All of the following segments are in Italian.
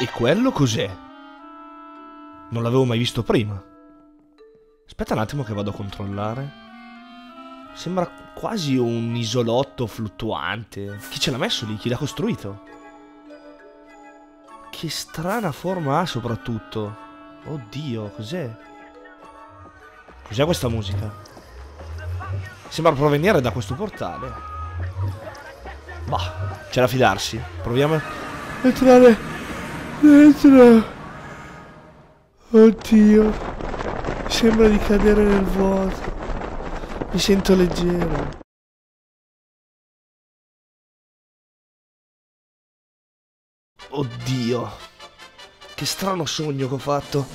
E quello cos'è? Non l'avevo mai visto prima. Aspetta un attimo che vado a controllare. Sembra quasi un isolotto fluttuante. Chi ce l'ha messo lì? Chi l'ha costruito? Che strana forma ha soprattutto. Oddio, cos'è? Cos'è questa musica? Sembra provenire da questo portale. Bah, c'è da fidarsi. Proviamo a entrare Dentro. Oddio. Sembra di cadere nel vuoto. Mi sento leggero. Oddio. Che strano sogno che ho fatto.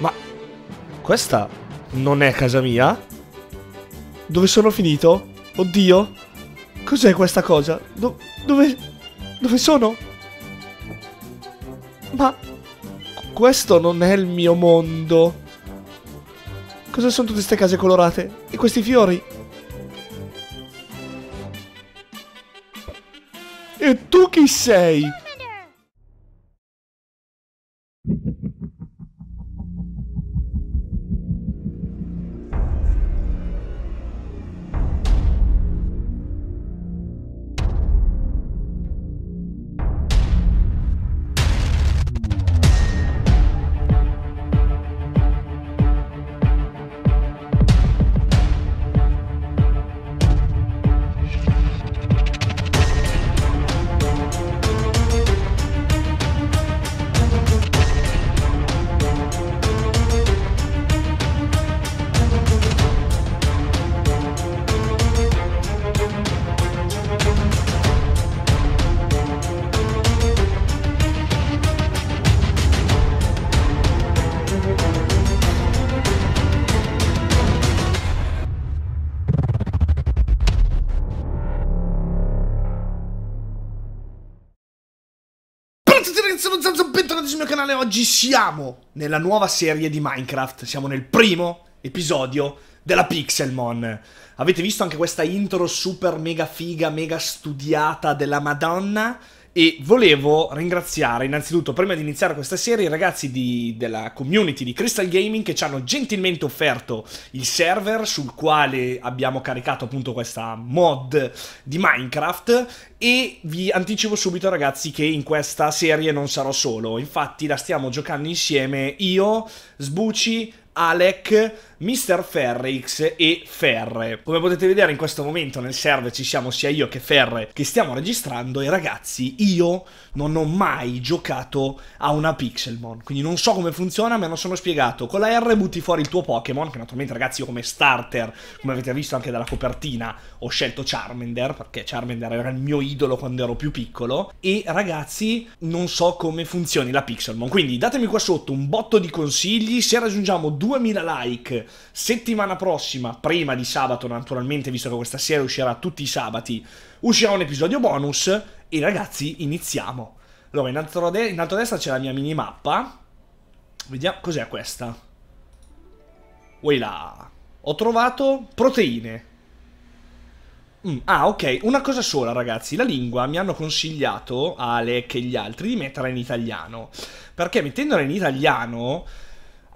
Ma questa non è casa mia? Dove sono finito? Oddio. Cos'è questa cosa? Do dove... Dove sono? Ma questo non è il mio mondo. Cosa sono tutte queste case colorate? E questi fiori? E tu chi sei? ragazzi, sono Zanzo, bentornati sul mio canale. Oggi siamo nella nuova serie di Minecraft. Siamo nel primo episodio della Pixelmon. Avete visto anche questa intro super mega figa, mega studiata della Madonna? E volevo ringraziare innanzitutto, prima di iniziare questa serie, i ragazzi di, della community di Crystal Gaming che ci hanno gentilmente offerto il server sul quale abbiamo caricato appunto questa mod di Minecraft e vi anticipo subito ragazzi che in questa serie non sarò solo, infatti la stiamo giocando insieme io, Sbucci, Alec, Mr. Ferrix e Ferre. Come potete vedere in questo momento nel server ci siamo sia io che Ferre che stiamo registrando e ragazzi io non ho mai giocato a una Pixelmon, quindi non so come funziona, me lo sono spiegato. Con la R butti fuori il tuo Pokémon, che naturalmente ragazzi io come starter, come avete visto anche dalla copertina, ho scelto Charmander, perché Charmander era il mio idolo quando ero più piccolo, e ragazzi non so come funzioni la Pixelmon, quindi datemi qua sotto un botto di consigli, se raggiungiamo 2000 like Settimana prossima, prima di sabato naturalmente, visto che questa sera uscirà tutti i sabati, uscirà un episodio bonus e ragazzi iniziamo. Allora, in alto, de in alto a destra c'è la mia minimappa. Vediamo cos'è questa. Voilà. Ho trovato proteine. Mm, ah, ok, una cosa sola, ragazzi. La lingua mi hanno consigliato, Alec e gli altri, di metterla in italiano. Perché mettendola in italiano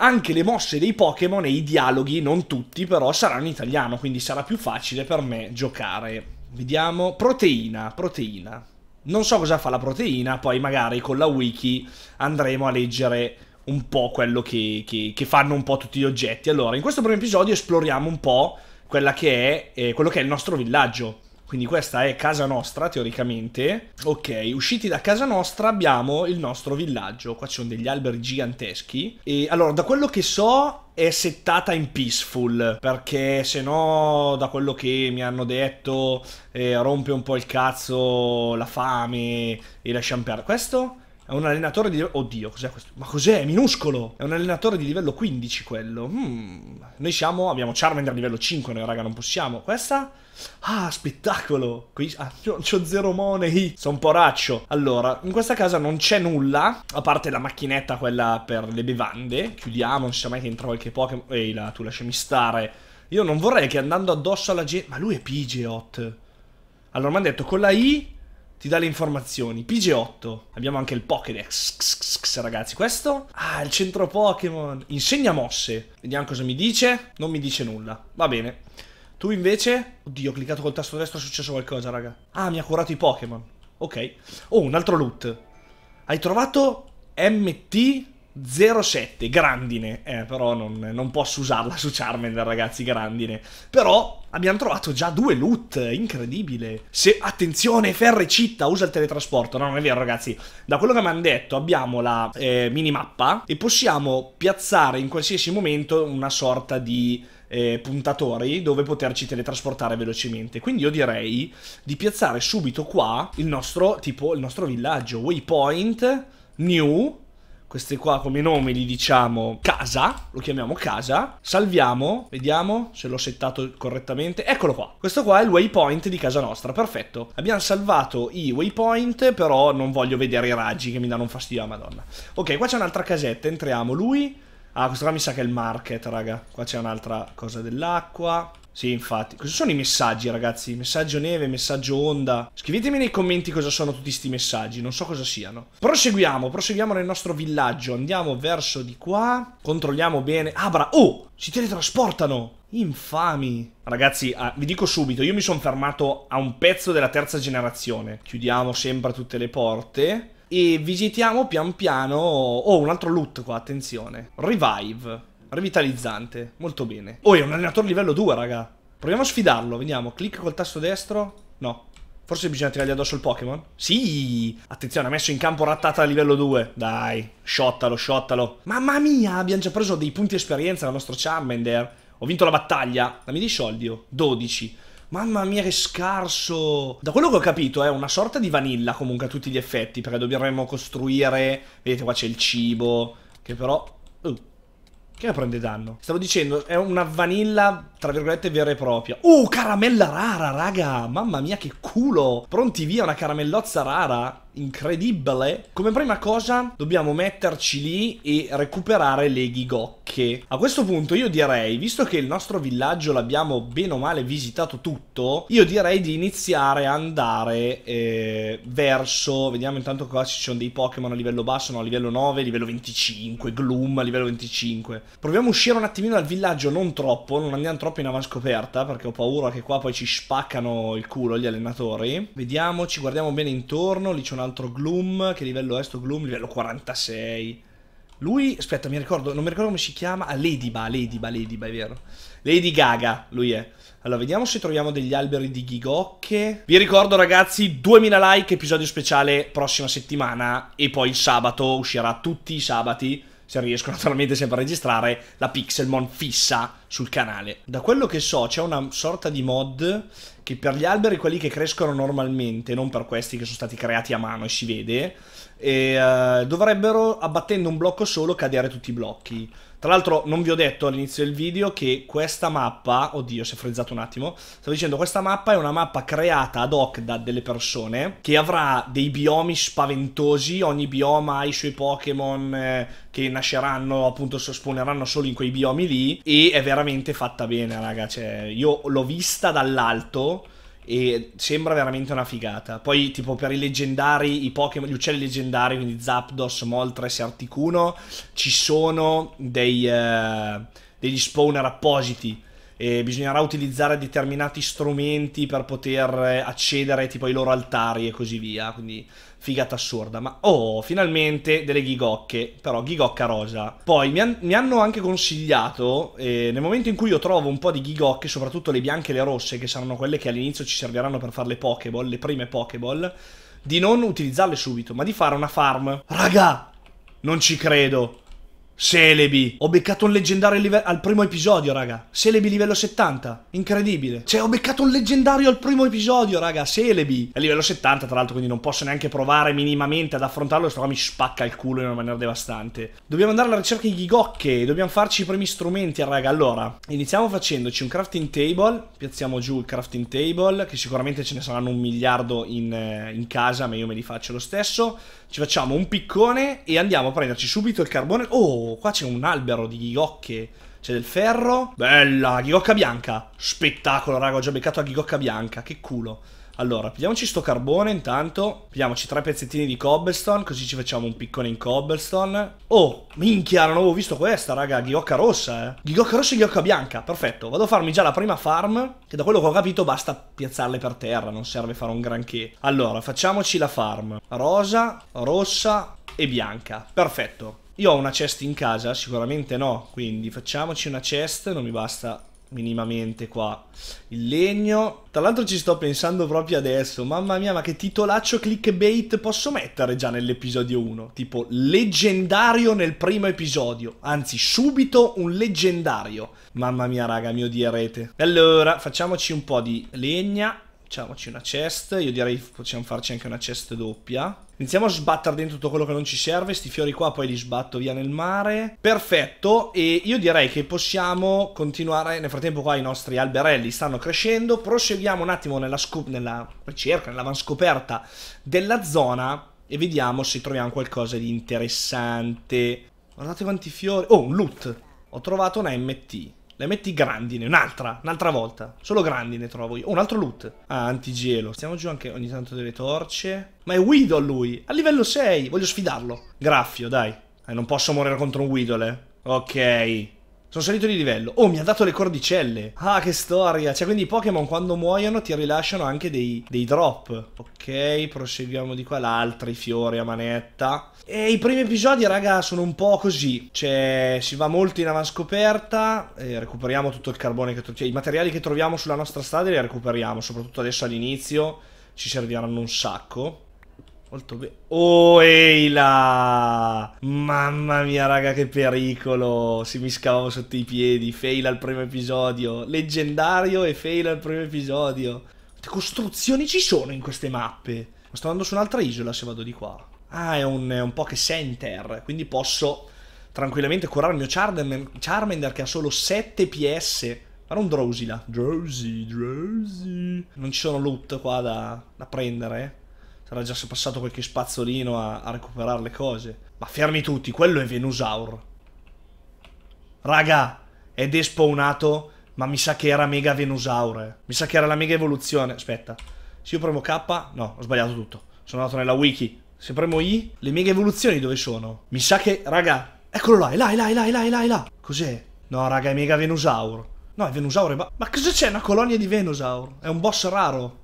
anche le mosse dei Pokémon e i dialoghi, non tutti però, saranno in italiano, quindi sarà più facile per me giocare. Vediamo, proteina, proteina. Non so cosa fa la proteina, poi magari con la wiki andremo a leggere un po' quello che, che, che fanno un po' tutti gli oggetti. Allora, in questo primo episodio esploriamo un po' che è, eh, quello che è il nostro villaggio quindi questa è casa nostra, teoricamente. Ok, usciti da casa nostra abbiamo il nostro villaggio. Qua ci sono degli alberi giganteschi. E allora, da quello che so, è settata in peaceful perché se no da quello che mi hanno detto eh, rompe un po' il cazzo la fame e lasciamo perdere questo è un allenatore di... Oddio, cos'è questo? Ma cos'è? È minuscolo! È un allenatore di livello 15 quello. Hmm. Noi siamo... Abbiamo Charmander a livello 5, noi raga, non possiamo. Questa... Ah, spettacolo! Qui ah, c'ho zero money, sono poraccio. Allora, in questa casa non c'è nulla, a parte la macchinetta quella per le bevande. Chiudiamo, non si sa mai che entra qualche Pokémon. Ehi là, tu lasciami stare. Io non vorrei che andando addosso alla gente... Ma lui è Pidgeot. Allora mi hanno detto con la I ti dà le informazioni. PG8, abbiamo anche il Pokédex, ragazzi. Questo? Ah, il centro Pokémon. Insegna mosse. Vediamo cosa mi dice. Non mi dice nulla. Va bene. Tu invece... Oddio, ho cliccato col tasto destro, è successo qualcosa, raga. Ah, mi ha curato i Pokémon. Ok. Oh, un altro loot. Hai trovato MT 07, grandine, eh, però non, non, posso usarla su Charmander ragazzi, grandine. Però abbiamo trovato già due loot, incredibile. Se, attenzione, Ferricitta usa il teletrasporto, no non è vero ragazzi. Da quello che mi hanno detto abbiamo la eh, minimappa e possiamo piazzare in qualsiasi momento una sorta di... Eh, puntatori dove poterci teletrasportare velocemente. Quindi io direi di piazzare subito qua il nostro, tipo, il nostro villaggio. Waypoint, new, questi qua come nome li diciamo casa, lo chiamiamo casa, salviamo, vediamo se l'ho settato correttamente, eccolo qua, questo qua è il waypoint di casa nostra, perfetto, abbiamo salvato i waypoint però non voglio vedere i raggi che mi danno un fastidio alla ah, madonna, ok qua c'è un'altra casetta, entriamo lui, ah questo qua mi sa che è il market raga, qua c'è un'altra cosa dell'acqua, sì, infatti. Cosa sono i messaggi, ragazzi? Messaggio neve, messaggio onda. Scrivetemi nei commenti cosa sono tutti questi messaggi, non so cosa siano. Proseguiamo, proseguiamo nel nostro villaggio. Andiamo verso di qua. Controlliamo bene. Abra, oh! Si teletrasportano! Infami. Ragazzi, ah, vi dico subito, io mi sono fermato a un pezzo della terza generazione. Chiudiamo sempre tutte le porte. E visitiamo pian piano... Oh, un altro loot qua, attenzione. Revive. Revitalizzante, molto bene. Oh, è un allenatore livello 2, raga. Proviamo a sfidarlo, vediamo. Clic col tasto destro. No. Forse bisogna tirargli addosso il Pokémon? Sì! Attenzione, ha messo in campo Rattata a livello 2. Dai, sciottalo, sciottalo. Mamma mia, abbiamo già preso dei punti esperienza dal nostro Charmander. Ho vinto la battaglia. Dammi dei soldi, oh. 12. Mamma mia che scarso! Da quello che ho capito è una sorta di vanilla comunque a tutti gli effetti, perché dovremmo costruire... Vedete qua c'è il cibo, che però che ne prende danno? Stavo dicendo, è una vanilla tra virgolette, vera e propria. Uh, caramella rara, raga! Mamma mia, che culo! Pronti via una caramellozza rara? incredibile. Come prima cosa dobbiamo metterci lì e recuperare le ghigocche. A questo punto io direi, visto che il nostro villaggio l'abbiamo bene o male visitato tutto, io direi di iniziare a andare eh, verso... Vediamo intanto qua se ci sono dei Pokémon a livello basso, no, a livello 9, livello 25, Gloom a livello 25. Proviamo a uscire un attimino dal villaggio, non troppo, non andiamo troppo troppo in avanscoperta perché ho paura che qua poi ci spaccano il culo gli allenatori. Vediamo, ci guardiamo bene intorno, lì c'è un altro Gloom, che livello è sto Gloom? Livello 46. Lui, aspetta, mi ricordo, non mi ricordo come si chiama, ah, Ladyba, Ladyba, Ladyba, è vero. Lady Gaga, lui è. Allora, vediamo se troviamo degli alberi di ghigocche. Vi ricordo, ragazzi, 2000 like, episodio speciale prossima settimana e poi il sabato, uscirà tutti i sabati se riesco naturalmente sempre a registrare, la Pixelmon fissa sul canale. Da quello che so c'è una sorta di mod che per gli alberi, quelli che crescono normalmente, non per questi che sono stati creati a mano e si vede, e, uh, dovrebbero, abbattendo un blocco solo, cadere tutti i blocchi. Tra l'altro non vi ho detto all'inizio del video che questa mappa, oddio si è frizzato un attimo, stavo dicendo questa mappa è una mappa creata ad hoc da delle persone che avrà dei biomi spaventosi, ogni bioma ha i suoi Pokémon eh, che nasceranno, appunto spawneranno solo in quei biomi lì e è veramente fatta bene raga, cioè io l'ho vista dall'alto e sembra veramente una figata. Poi, tipo, per i leggendari, i Pokémon, gli uccelli leggendari, quindi Zapdos, Moltres e Articuno, ci sono dei, eh, degli spawner appositi e bisognerà utilizzare determinati strumenti per poter eh, accedere tipo ai loro altari e così via, quindi figata assurda. Ma oh, finalmente delle ghigocche, però ghigocca rosa. Poi mi, han mi hanno anche consigliato, eh, nel momento in cui io trovo un po' di ghigocche, soprattutto le bianche e le rosse, che saranno quelle che all'inizio ci serviranno per fare le Pokéball, le prime Pokéball, di non utilizzarle subito, ma di fare una farm. Raga, non ci credo. Celebi. Ho beccato un leggendario livello al primo episodio, raga. Celebi livello 70. Incredibile. Cioè, ho beccato un leggendario al primo episodio, raga. Celebi. È livello 70, tra l'altro, quindi non posso neanche provare minimamente ad affrontarlo. Questo qua mi spacca il culo in una maniera devastante. Dobbiamo andare alla ricerca di Gigocche. Dobbiamo farci i primi strumenti, raga. Allora, iniziamo facendoci un crafting table. Piazziamo giù il crafting table, che sicuramente ce ne saranno un miliardo in, in casa, ma io me li faccio lo stesso. Ci facciamo un piccone e andiamo a prenderci subito il carbone. Oh! qua c'è un albero di ghigocche. C'è del ferro. Bella, ghigocca bianca. Spettacolo, raga, ho già beccato la ghigocca bianca. Che culo. Allora, prendiamoci sto carbone intanto. Prendiamoci tre pezzettini di cobblestone, così ci facciamo un piccone in cobblestone. Oh, minchia, non avevo visto questa, raga. Ghigocca rossa, eh. Ghigocca rossa e ghigocca bianca, perfetto. Vado a farmi già la prima farm, che da quello che ho capito basta piazzarle per terra, non serve fare un granché. Allora, facciamoci la farm. Rosa, rossa e bianca. Perfetto. Io ho una chest in casa? Sicuramente no, quindi facciamoci una chest, non mi basta minimamente qua il legno. Tra l'altro ci sto pensando proprio adesso, mamma mia ma che titolaccio clickbait posso mettere già nell'episodio 1? Tipo leggendario nel primo episodio, anzi subito un leggendario. Mamma mia raga mi odierete. Allora facciamoci un po' di legna Facciamoci una chest, io direi possiamo farci anche una chest doppia. Iniziamo a sbattere dentro tutto quello che non ci serve, sti fiori qua poi li sbatto via nel mare. Perfetto, e io direi che possiamo continuare, nel frattempo qua i nostri alberelli stanno crescendo, proseguiamo un attimo nella, nella ricerca, nell'avanscoperta della zona e vediamo se troviamo qualcosa di interessante. Guardate quanti fiori, oh un loot, ho trovato una MT. Le metti grandine, un'altra, un'altra volta. Solo grandine trovo io. Oh, un altro loot. Ah, antigelo. Stiamo giù anche ogni tanto delle torce. Ma è Guido lui. A livello 6. Voglio sfidarlo. Graffio, dai. Eh, non posso morire contro un Guidole. Eh. Ok. Sono salito di livello. Oh, mi ha dato le cordicelle. Ah, che storia. Cioè, quindi i Pokémon quando muoiono ti rilasciano anche dei, dei drop. Ok, proseguiamo di qua. L'altri fiori a manetta. E i primi episodi, raga, sono un po' così. Cioè, si va molto in avanscoperta. Eh, recuperiamo tutto il carbone che troviamo. Cioè, i materiali che troviamo sulla nostra strada li recuperiamo. Soprattutto adesso all'inizio ci serviranno un sacco. Molto bene. Oh, Eila! Mamma mia, raga, che pericolo! Si mi scavavo sotto i piedi. Fail al primo episodio. Leggendario e fail al primo episodio. Quante costruzioni ci sono in queste mappe? Ma sto andando su un'altra isola se vado di qua. Ah, è un, è un Poké Center. Quindi posso tranquillamente curare il mio Charmander, Charmander che ha solo 7 PS. Farò un Drowsy là. Drowsy, Drowsy. Non ci sono loot qua da, da prendere, eh sarà già passato qualche spazzolino a, a recuperare le cose. Ma fermi tutti, quello è Venusaur. Raga, è despawnato, ma mi sa che era Mega Venusaur. Eh. Mi sa che era la mega evoluzione. Aspetta, se io premo K, no, ho sbagliato tutto. Sono andato nella wiki. Se premo I, le mega evoluzioni dove sono? Mi sa che, raga, eccolo là, è là, è là, è là, è là, è là. là. Cos'è? No, raga, è Mega Venusaur. No, è Venusaur e ba... Ma cosa c'è una colonia di Venusaur? È un boss raro.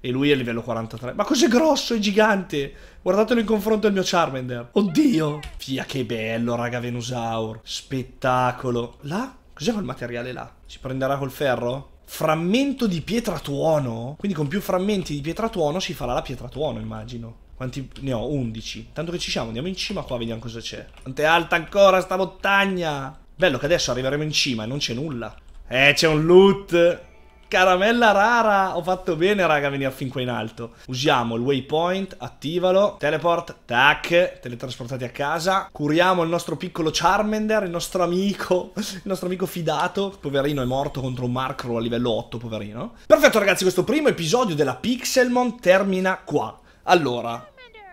E lui è a livello 43. Ma cos'è grosso e gigante? Guardatelo in confronto al mio Charmander. Oddio. Fia, che bello, raga, Venusaur. Spettacolo. Là? Cos'è quel materiale là? Si prenderà col ferro? Frammento di pietratuono? Quindi con più frammenti di pietratuono si farà la pietratuono, immagino. Quanti ne ho? 11. Tanto che ci siamo, andiamo in cima qua, vediamo cosa c'è. Quanto è alta ancora sta montagna? Bello che adesso arriveremo in cima e non c'è nulla. Eh, c'è un loot. Caramella rara, ho fatto bene raga a venire fin qua in alto Usiamo il waypoint, attivalo, teleport, tac, teletrasportati a casa Curiamo il nostro piccolo Charmander, il nostro amico, il nostro amico fidato Poverino è morto contro un Markro a livello 8, poverino Perfetto ragazzi, questo primo episodio della Pixelmon termina qua Allora,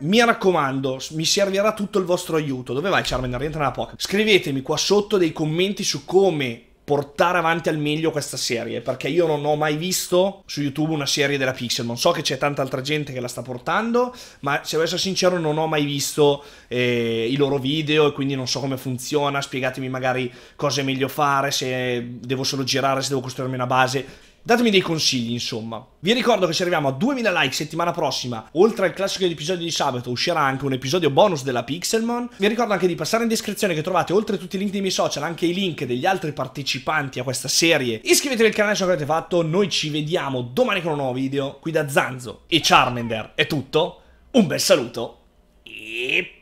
mi raccomando, mi servirà tutto il vostro aiuto. Dove vai Charmander? Rientra nella poca. Scrivetemi qua sotto dei commenti su come portare avanti al meglio questa serie, perché io non ho mai visto su YouTube una serie della Pixel, non so che c'è tanta altra gente che la sta portando, ma se devo essere sincero non ho mai visto eh, i loro video e quindi non so come funziona, spiegatemi magari cosa è meglio fare, se devo solo girare, se devo costruirmi una base, Datemi dei consigli, insomma. Vi ricordo che se arriviamo a 2000 like settimana prossima, oltre al classico episodio di sabato, uscirà anche un episodio bonus della Pixelmon. Vi ricordo anche di passare in descrizione che trovate, oltre tutti i link dei miei social, anche i link degli altri partecipanti a questa serie. Iscrivetevi al canale se non l'avete fatto, noi ci vediamo domani con un nuovo video, qui da Zanzo e Charmander. È tutto, un bel saluto e...